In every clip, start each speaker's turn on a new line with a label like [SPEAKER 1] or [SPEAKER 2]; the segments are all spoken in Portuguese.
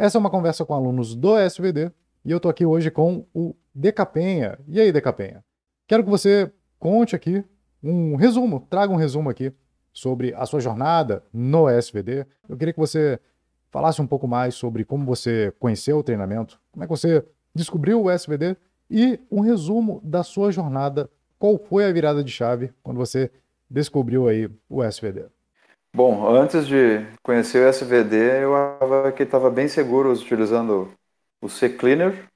[SPEAKER 1] Essa é uma conversa com alunos do SVD e eu estou aqui hoje com o Decapenha. E aí, Decapenha? Quero que você conte aqui um resumo, traga um resumo aqui sobre a sua jornada no SVD. Eu queria que você falasse um pouco mais sobre como você conheceu o treinamento, como é que você descobriu o SVD e um resumo da sua jornada. Qual foi a virada de chave quando você descobriu aí o SVD?
[SPEAKER 2] Bom, antes de conhecer o SVD, eu achava que estava bem seguro utilizando o Cleaner,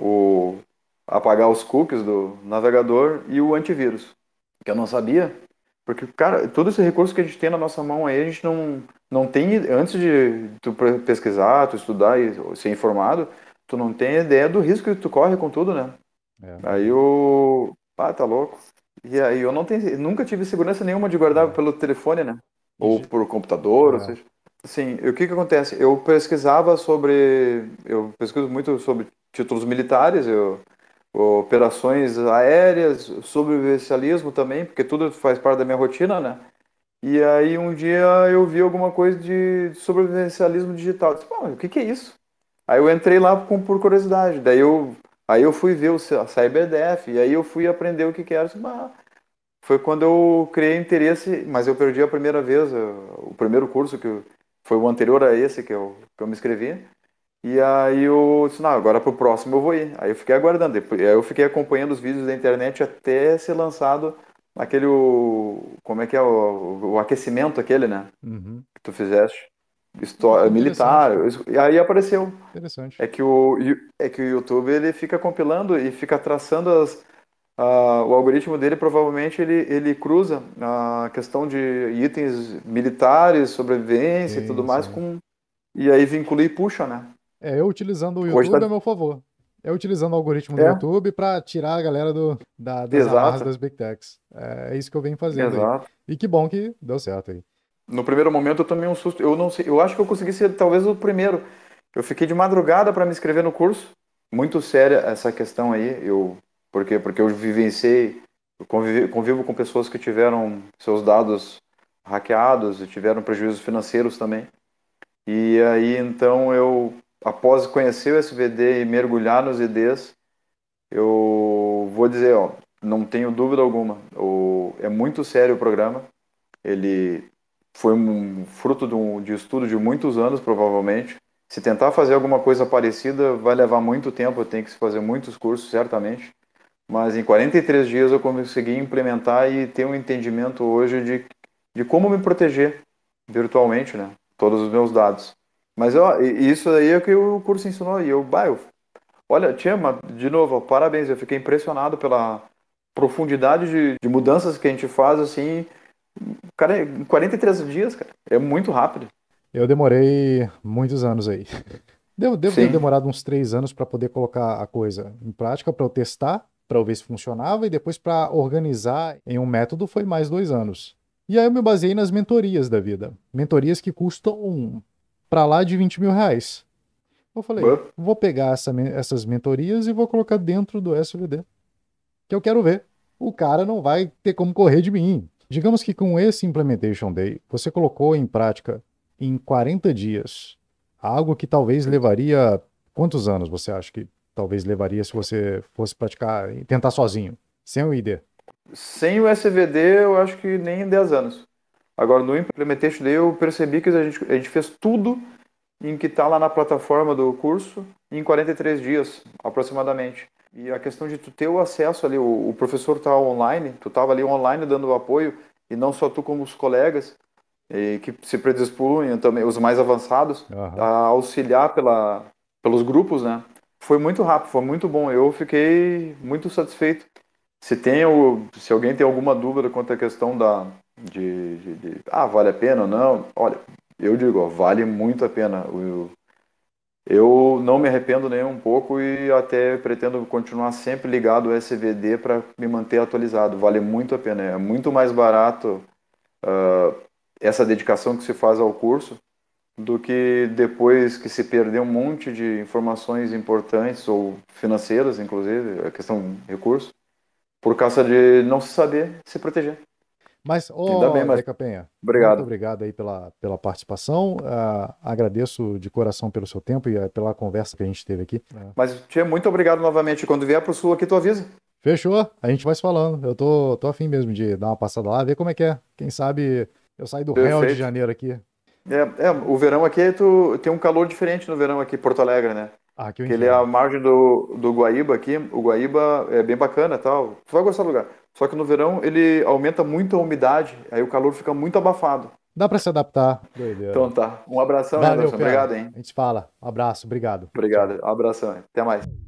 [SPEAKER 2] o apagar os cookies do navegador e o antivírus, que eu não sabia, porque, cara, todo esse recurso que a gente tem na nossa mão aí, a gente não, não tem, antes de tu pesquisar, tu estudar e ser informado, tu não tem ideia do risco que tu corre com tudo, né? É. Aí o... Ah, tá louco. E aí eu não tenho, nunca tive segurança nenhuma de guardar pelo telefone, né? ou por computador, é. ou seja, assim, o que que acontece? Eu pesquisava sobre, eu pesquiso muito sobre títulos militares, eu, operações aéreas, sobrevivencialismo também, porque tudo faz parte da minha rotina, né? E aí um dia eu vi alguma coisa de sobrevivencialismo digital, eu disse, o que que é isso? Aí eu entrei lá com, por curiosidade, daí eu Aí eu fui ver o, CyberDef, e aí eu fui aprender o que, que era. Disse, foi quando eu criei interesse, mas eu perdi a primeira vez, eh, o primeiro curso, que foi o anterior a esse que eu, que eu me inscrevi. E aí eu disse, não, agora pro próximo eu vou ir. Aí eu fiquei aguardando, aí eu fiquei acompanhando os vídeos da internet até ser lançado aquele, o, como é que é, o, o aquecimento aquele, né? Uhum. Que tu fizeste. História, militar, e aí apareceu. Interessante. É que, o, é que o YouTube ele fica compilando e fica traçando as, Uh, o algoritmo dele provavelmente ele, ele cruza a questão de itens militares, sobrevivência Sim, e tudo mais com e aí vincula e puxa, né?
[SPEAKER 1] É, eu utilizando o tá YouTube tá... a meu favor. É utilizando o algoritmo é. do YouTube para tirar a galera do, da, das amarras das Big Techs. É, é, isso que eu venho fazendo. Exato. Aí. E que bom que
[SPEAKER 2] deu certo aí. No primeiro momento eu tomei um susto. Eu não sei, eu acho que eu consegui ser talvez o primeiro. Eu fiquei de madrugada para me inscrever no curso. Muito séria essa questão aí. Eu por quê? Porque eu vivenciei, eu convivo, convivo com pessoas que tiveram seus dados hackeados e tiveram prejuízos financeiros também. E aí então eu, após conhecer o SVD e mergulhar nos IDs, eu vou dizer, ó, não tenho dúvida alguma, o, é muito sério o programa, ele foi um fruto de, um, de estudo de muitos anos, provavelmente. Se tentar fazer alguma coisa parecida, vai levar muito tempo, tem que se fazer muitos cursos, certamente. Mas em 43 dias eu consegui implementar e ter um entendimento hoje de, de como me proteger virtualmente, né? Todos os meus dados. Mas ó, isso aí é que o curso ensinou. E eu, bah, eu, olha, Tchema, de novo, parabéns. Eu fiquei impressionado pela profundidade de, de mudanças que a gente faz, assim. Cara, em 43 dias, cara. É muito rápido.
[SPEAKER 1] Eu demorei muitos anos aí. Devo, devo ter demorado uns três anos para poder colocar a coisa em prática, para eu testar para ver se funcionava e depois para organizar em um método foi mais dois anos. E aí eu me baseei nas mentorias da vida. Mentorias que custam para lá de 20 mil reais. Eu falei, vou pegar essa, essas mentorias e vou colocar dentro do SVD. Que eu quero ver. O cara não vai ter como correr de mim. Digamos que com esse Implementation Day, você colocou em prática em 40 dias algo que talvez levaria. Quantos anos você acha que talvez levaria se você fosse praticar e tentar sozinho, sem o ID?
[SPEAKER 2] Sem o SVD, eu acho que nem 10 anos. Agora, no Implementation Day, eu percebi que a gente, a gente fez tudo em que está lá na plataforma do curso em 43 dias, aproximadamente. E a questão de tu ter o acesso ali, o, o professor está online, tu estava ali online dando o apoio, e não só tu como os colegas, que se predispunham também, os mais avançados, uhum. a auxiliar pela, pelos grupos, né? foi muito rápido, foi muito bom. Eu fiquei muito satisfeito. Se tem se alguém tem alguma dúvida quanto à questão da de, de, de ah vale a pena ou não, olha, eu digo, ó, vale muito a pena. Eu, eu não me arrependo nem um pouco e até pretendo continuar sempre ligado ao SVD para me manter atualizado. Vale muito a pena, é muito mais barato uh, essa dedicação que se faz ao curso do que depois que se perdeu um monte de informações importantes ou financeiras, inclusive, a questão de recursos, por causa de não se saber se proteger.
[SPEAKER 1] Mas, ô, bem, mas... Penha, obrigado. muito
[SPEAKER 2] obrigado aí pela,
[SPEAKER 1] pela participação. Uh, agradeço de coração pelo seu tempo e ah, pela conversa que a gente teve aqui.
[SPEAKER 2] Ah. Mas, Tia, muito obrigado novamente. Quando vier para o Sul aqui, tu avisa.
[SPEAKER 1] Fechou, a gente vai se falando. Eu tô, tô afim mesmo de dar uma passada lá, ver como é que é. Quem sabe eu saio do Perfeito. Rio de Janeiro aqui.
[SPEAKER 2] É, é, o verão aqui é tu, tem um calor diferente no verão aqui, Porto Alegre, né? Ah, que ele é a margem do, do Guaíba aqui. O Guaíba é bem bacana tal. Tu vai gostar do lugar. Só que no verão ele aumenta muito a umidade, aí o calor fica muito abafado.
[SPEAKER 1] Dá para se adaptar.
[SPEAKER 2] Doideira. Então tá. Um abração, Valeu, Anderson. Obrigado, hein? A gente fala. Um abraço, obrigado. Obrigado. Um abração. Até mais.